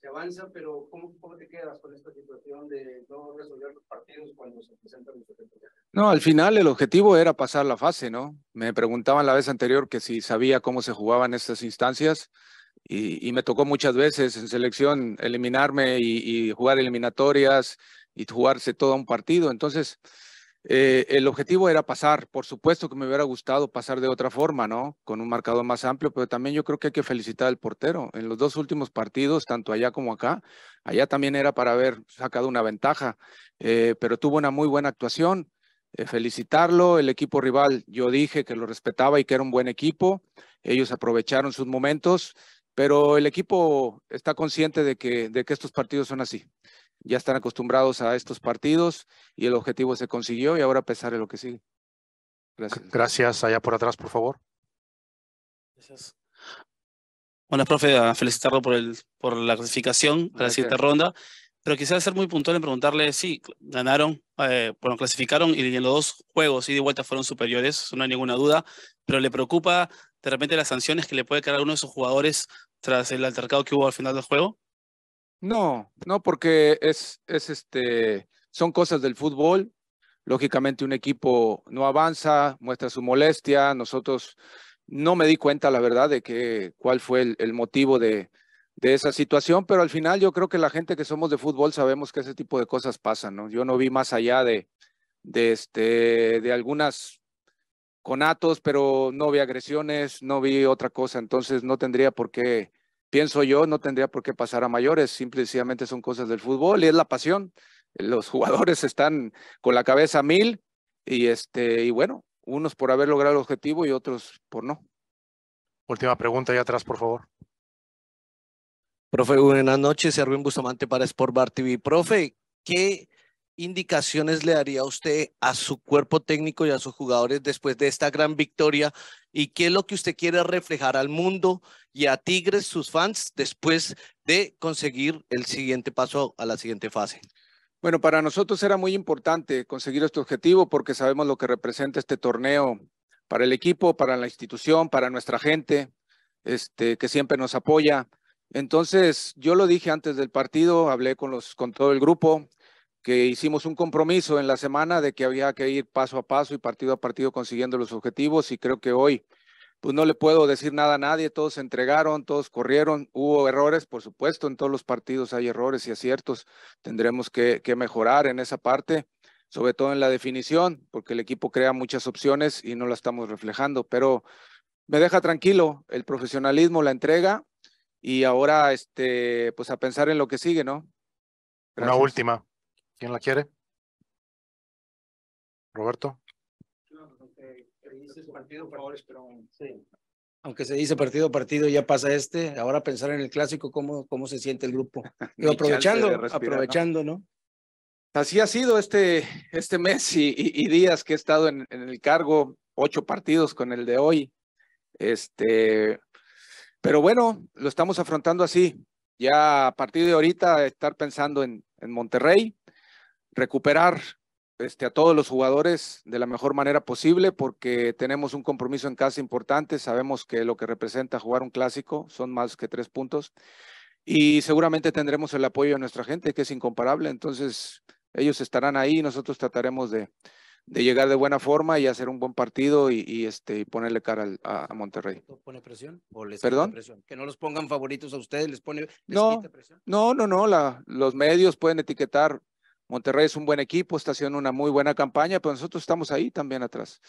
se avanza, pero ¿cómo, te quedas con esta situación de no resolver los partidos cuando se presentan los No, al final el objetivo era pasar la fase, ¿no? Me preguntaban la vez anterior que si sabía cómo se jugaban estas instancias. Y, me tocó muchas veces en selección eliminarme y, y jugar eliminatorias y jugarse todo un partido. Entonces, eh, el objetivo era pasar, por supuesto que me hubiera gustado pasar de otra forma, ¿no? Con un marcador más amplio, pero también yo creo que hay que felicitar al portero. En los dos últimos partidos, tanto allá como acá, allá también era para haber sacado una ventaja, eh, pero tuvo una muy buena actuación. Eh, felicitarlo, el equipo rival, yo dije que lo respetaba y que era un buen equipo, ellos aprovecharon sus momentos, pero el equipo está consciente de que, de que estos partidos son así ya están acostumbrados a estos partidos y el objetivo se consiguió y ahora pesar de lo que sigue. Gracias. Gracias. Allá por atrás, por favor. Gracias. Bueno, profe, felicitarlo por, el, por la clasificación a la siguiente ronda. Pero quisiera ser muy puntual en preguntarle si ganaron, eh, bueno, clasificaron y en los dos juegos y de vuelta fueron superiores, no hay ninguna duda, pero le preocupa de repente las sanciones que le puede caer a uno de sus jugadores tras el altercado que hubo al final del juego. No, no, porque es, es este, son cosas del fútbol. Lógicamente un equipo no avanza, muestra su molestia. Nosotros no me di cuenta, la verdad, de que, cuál fue el, motivo de, de esa situación, pero al final yo creo que la gente que somos de fútbol sabemos que ese tipo de cosas pasan, ¿no? Yo no vi más allá de, de, este, de algunas conatos, pero no vi agresiones, no vi otra cosa, entonces no tendría por qué pienso yo, no tendría por qué pasar a mayores, simplemente son cosas del fútbol y es la pasión. Los jugadores están con la cabeza a mil y, este, y bueno, unos por haber logrado el objetivo y otros por no. Última pregunta y atrás, por favor. Profe, buenas noches, Erwin Bustamante para Sport TV. Profe, ¿qué indicaciones le daría usted a su cuerpo técnico y a sus jugadores después de esta gran victoria? ¿Y qué es lo que usted quiere reflejar al mundo y a Tigres, sus fans, después de conseguir el siguiente paso a la siguiente fase? Bueno, para nosotros era muy importante conseguir este objetivo porque sabemos lo que representa este torneo para el equipo, para la institución, para nuestra gente, este, que siempre nos apoya. Entonces, yo lo dije antes del partido, hablé con, los, con todo el grupo, que hicimos un compromiso en la semana de que había que ir paso a paso y partido a partido consiguiendo los objetivos y creo que hoy pues no le puedo decir nada a nadie, todos se entregaron, todos corrieron, hubo errores, por supuesto, en todos los partidos hay errores y aciertos, tendremos que, mejorar en esa parte, sobre todo en la definición, porque el equipo crea muchas opciones y no la estamos reflejando, pero me deja tranquilo el profesionalismo, la entrega y ahora este, pues a pensar en lo que sigue, ¿no? Una última. ¿Quién la quiere? Roberto. Aunque se dice partido partido, ya pasa este. Ahora pensar en el clásico, cómo, cómo se siente el grupo. aprovechando, aprovechando, ¿no? Así ha sido este, este mes y, días que he estado en, el cargo, ocho partidos con el de hoy. Este, pero bueno, lo estamos afrontando así. Ya a partir de ahorita estar pensando en, en Monterrey, recuperar este, a todos los jugadores de la mejor manera posible porque tenemos un compromiso en casa importante, sabemos que lo que representa jugar un clásico son más que tres puntos y seguramente tendremos el apoyo de nuestra gente que es incomparable, entonces ellos estarán ahí y nosotros trataremos de, de llegar de buena forma y hacer un buen partido y, este y ponerle cara al, a, Monterrey. ¿Pone presión? ¿O les ¿Perdón? Presión? Que no los pongan favoritos a ustedes, les pone no, presión. No, no, no, la, los medios pueden etiquetar Monterrey es un buen equipo, está haciendo una muy buena campaña, pero nosotros estamos ahí también atrás.